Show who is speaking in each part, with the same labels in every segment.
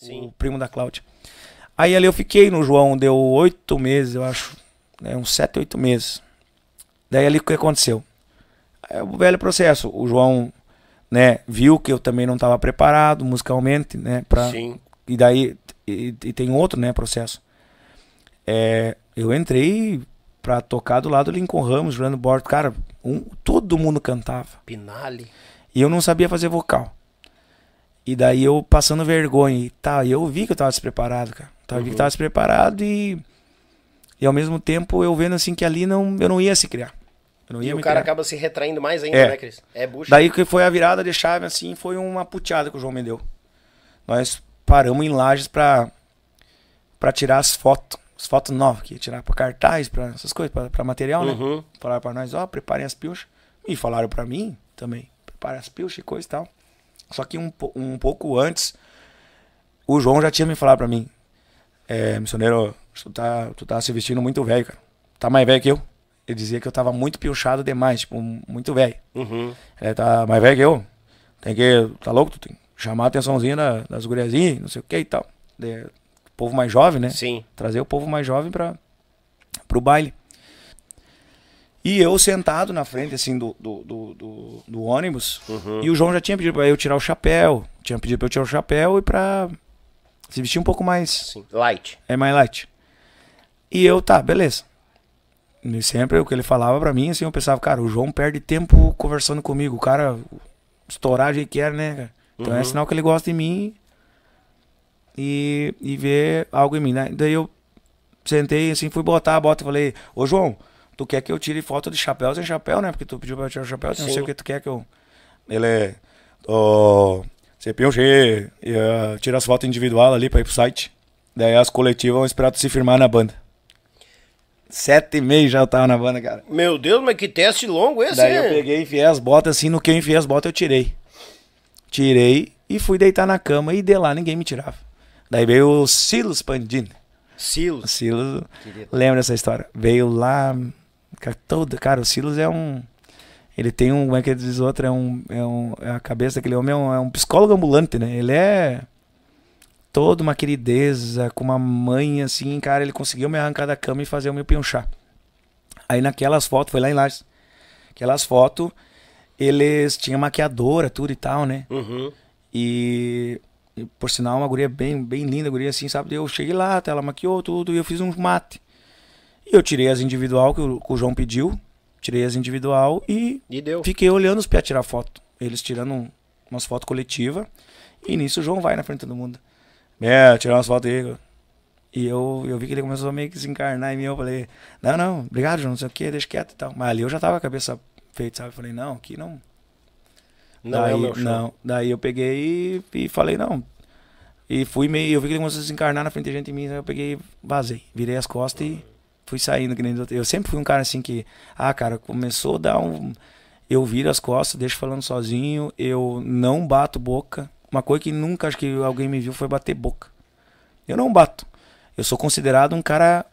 Speaker 1: Sim. o primo da Cláudia. Aí ali eu fiquei no João, deu oito meses, eu acho. Né, uns sete, oito meses. Daí ali o que aconteceu? É o velho processo. O João né, viu que eu também não estava preparado musicalmente, né? Pra, Sim. E daí e, e tem outro né, processo. É, eu entrei pra tocar do lado do Lincoln Ramos, Juliano Borto. Cara, um, todo mundo cantava. Pinale. E eu não sabia fazer vocal. E daí eu passando vergonha. E tá, eu vi que eu tava despreparado, cara. Eu uhum. vi que eu uhum. tava despreparado e. E ao mesmo tempo eu vendo assim que ali não, eu não ia se criar. Eu não ia e o cara criar. acaba se retraindo mais ainda, é. né, Cris? É bucha. Daí que foi a virada de chave, assim, foi uma puteada que o João me deu. Nós paramos em lajes pra, pra tirar as fotos. As fotos novas, que ia tirar pra cartaz, pra essas coisas, pra, pra material, né? uhum. né? Falaram pra nós, ó, oh, preparem as pilchas. E falaram pra mim também, preparem as pilchas e coisa e tal. Só que um, um pouco antes, o João já tinha me falado pra mim: é, Missioneiro, tu tá, tu tá se vestindo muito velho, cara. Tá mais velho que eu. Ele dizia que eu tava muito piochado demais, tipo, muito velho. Uhum. É, tá mais velho que eu. Tem que. Tá louco? Tu tem que chamar a atençãozinha da, das guriazinhas, não sei o que e tal. De, povo mais jovem, né? Sim. Trazer o povo mais jovem pra, pro baile. E eu sentado na frente, assim, do, do, do, do, do ônibus. Uhum. E o João já tinha pedido pra eu tirar o chapéu. Tinha pedido pra eu tirar o chapéu e pra se vestir um pouco mais... Sim, light. É, mais light. E eu, tá, beleza. E sempre o que ele falava pra mim, assim, eu pensava, cara, o João perde tempo conversando comigo. O cara estourar que quer, né, Então é uhum. é sinal que ele gosta de mim e, e vê algo em mim, né? Daí eu sentei, assim, fui botar a bota e falei, ô João tu quer que eu tire foto de chapéu sem chapéu, né? Porque tu pediu pra eu tirar o chapéu, não sei o que tu quer que eu. Ele é. Oh, CPUG, uh, tira as fotos individual ali pra ir pro site. Daí as coletivas vão esperar tu se firmar na banda. Sete e meia já eu tava na banda, cara. Meu Deus, mas que teste longo esse, Daí hein? eu peguei, enfiei as botas assim, no que eu enfiei as botas eu tirei. Tirei e fui deitar na cama e de lá ninguém me tirava. Daí veio o Silos Pandini. Silos. Silos. Lembra dessa história? Veio lá Cara, todo, cara, o Silas é um. Ele tem um. Como é que diz outro? É um. É, um, é a cabeça daquele homem é um, é um psicólogo ambulante, né? Ele é toda uma querideza, com uma mãe assim, cara, ele conseguiu me arrancar da cama e fazer o meu pinchar. Aí naquelas fotos, foi lá em Lages, aquelas fotos, eles tinham maquiadora, tudo e tal, né? Uhum. E, por sinal, uma guria bem, bem linda, guria assim, sabe? Eu cheguei lá, ela maquiou tudo e eu fiz um mate. E eu tirei as individual que o, que o João pediu, tirei as individual e, e fiquei olhando os pés tirar foto. Eles tirando umas fotos coletivas. E nisso o João vai na frente do todo mundo. É, tirar umas fotos aí. E eu, eu vi que ele começou a meio que se encarnar em mim. Eu falei, não, não, obrigado, João, não sei o que, deixa quieto e tal. Mas ali eu já tava com a cabeça feita, sabe? Eu falei, não, aqui não. Não daí, é o meu show. Não. Daí eu peguei e, e falei, não. E fui meio. Eu vi que ele começou a se encarnar na frente de gente em mim. eu peguei, vazei. Virei as costas e fui saindo que nem eu sempre fui um cara assim que ah cara começou a dar um eu viro as costas deixo falando sozinho eu não bato boca uma coisa que nunca acho que alguém me viu foi bater boca eu não bato eu sou considerado um cara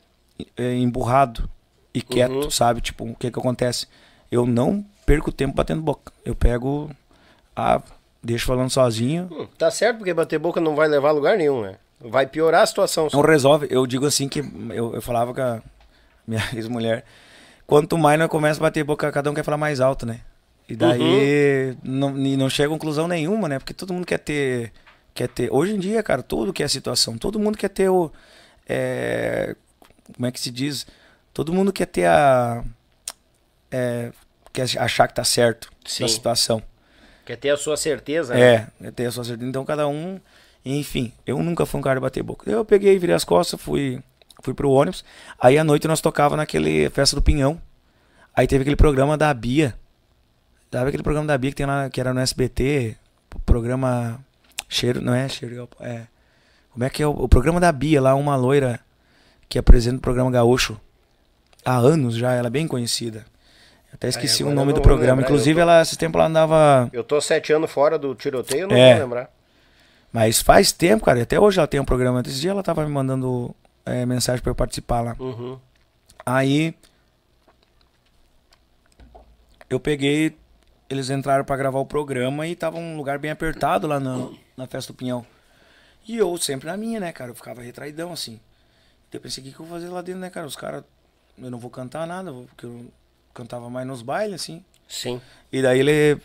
Speaker 1: é, emburrado e quieto uhum. sabe tipo o que que acontece eu não perco tempo batendo boca eu pego ah deixo falando sozinho hum, tá certo porque bater boca não vai levar a lugar nenhum né Vai piorar a situação. Não resolve. Eu digo assim que eu, eu falava com a, minha ex-mulher, quanto mais nós começa a bater boca, cada um quer falar mais alto, né? E daí uhum. não, não chega a conclusão nenhuma, né? Porque todo mundo quer ter. Quer ter. Hoje em dia, cara, tudo que é situação, todo mundo quer ter o. É, como é que se diz? Todo mundo quer ter a. É, quer achar que tá certo na situação. Quer ter a sua certeza, né? É, quer ter a sua certeza. Então cada um. Enfim, eu nunca fui um cara de bater boca. Eu peguei, virei as costas, fui Fui pro ônibus. Aí à noite nós tocava naquele festa do Pinhão. Aí teve aquele programa da Bia. Sabe aquele programa da Bia que tem lá, que era no SBT, programa Cheiro, não é? Cheiro, é. Como é que é o, o programa da Bia lá, uma loira que apresenta o programa Gaúcho há anos já, ela é bem conhecida. até esqueci o nome do programa. Lembrar, Inclusive, tô... ela esse tempo lá andava. Eu tô sete anos fora do tiroteio, não é. vou lembrar. Mas faz tempo, cara. Até hoje ela tem um programa. Esse dia ela tava me mandando é, mensagem para eu participar lá. Uhum. Aí eu peguei, eles entraram para gravar o programa e tava um lugar bem apertado lá na, na festa do Pinhão. E eu sempre na minha, né, cara? Eu ficava retraidão assim. Então eu pensei, o que, que eu vou fazer lá dentro, né, cara? Os caras, eu não vou cantar nada, porque eu cantava mais nos bailes, assim. Sim. E daí ele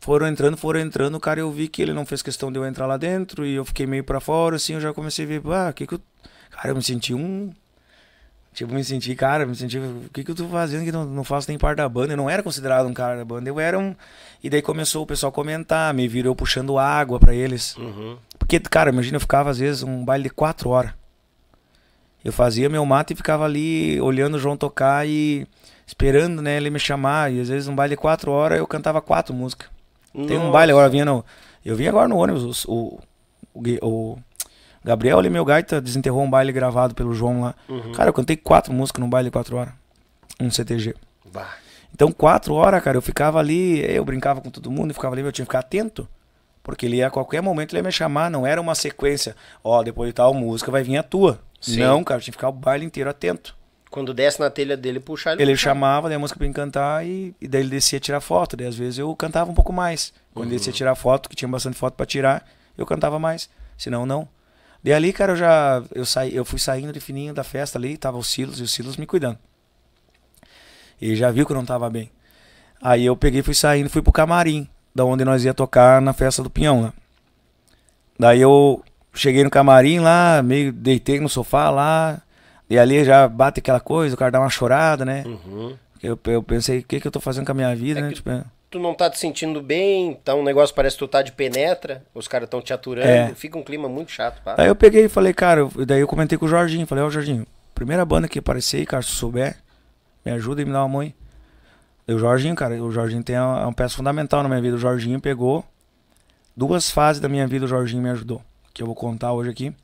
Speaker 1: foram entrando, foram entrando, cara, eu vi que ele não fez questão de eu entrar lá dentro e eu fiquei meio para fora, assim, eu já comecei a ver, ah, que que eu Cara, eu me senti um. Tipo, me senti, cara, me senti, o que que eu tô fazendo que não, não faço nem parte da banda? Eu não era considerado um cara da banda, eu era um. E daí começou o pessoal a comentar, me virou puxando água para eles. Uhum. Porque, cara, imagina, eu ficava às vezes um baile de quatro horas. Eu fazia meu mato e ficava ali olhando o João tocar e esperando, né, ele me chamar. E às vezes um baile de quatro horas eu cantava quatro músicas. Nossa. Tem um baile agora, vindo Eu vim agora no ônibus, o, o, o Gabriel ali, meu gaita, desenterrou um baile gravado pelo João lá. Uhum. Cara, eu cantei quatro músicas num baile de quatro horas. Um CTG. Bah. Então, quatro horas, cara, eu ficava ali, eu brincava com todo mundo, eu ficava ali, eu tinha que ficar atento. Porque ele ia, a qualquer momento ele ia me chamar, não era uma sequência. Ó, oh, depois de tal música vai vir a tua. Sim. Não, cara, eu tinha que ficar o baile inteiro atento. Quando desce na telha dele, puxar ele. Ele puxava. chamava, daí a música pra encantar e, e, daí ele descia tirar foto. Daí às vezes eu cantava um pouco mais. Quando uhum. ele descia uhum. tirar foto, que tinha bastante foto para tirar, eu cantava mais. Senão, não. E ali, cara, eu já eu saí, eu fui saindo de fininho da festa ali, tava o Silos e o Silos me cuidando. E já viu que eu não tava bem. Aí eu peguei, fui saindo, fui pro camarim, da onde nós ia tocar na festa do Pinhão lá. Daí eu cheguei no camarim lá, meio deitei no sofá lá, e ali já bate aquela coisa, o cara dá uma chorada, né? Uhum. Eu, eu pensei, o que que eu tô fazendo com a minha vida, é né? Que... Tipo, é tu não tá te sentindo bem, então tá, o negócio parece que tu tá de penetra, os caras estão te aturando, é. fica um clima muito chato. Pá. Aí eu peguei e falei, cara, daí eu comentei com o Jorginho, falei, ó, oh, Jorginho, primeira banda que aparecer, cara, se souber, me ajuda e me dá uma mãe. E o Jorginho, cara, o Jorginho tem uma, é um peça fundamental na minha vida. O Jorginho pegou duas fases da minha vida, o Jorginho me ajudou, que eu vou contar hoje aqui.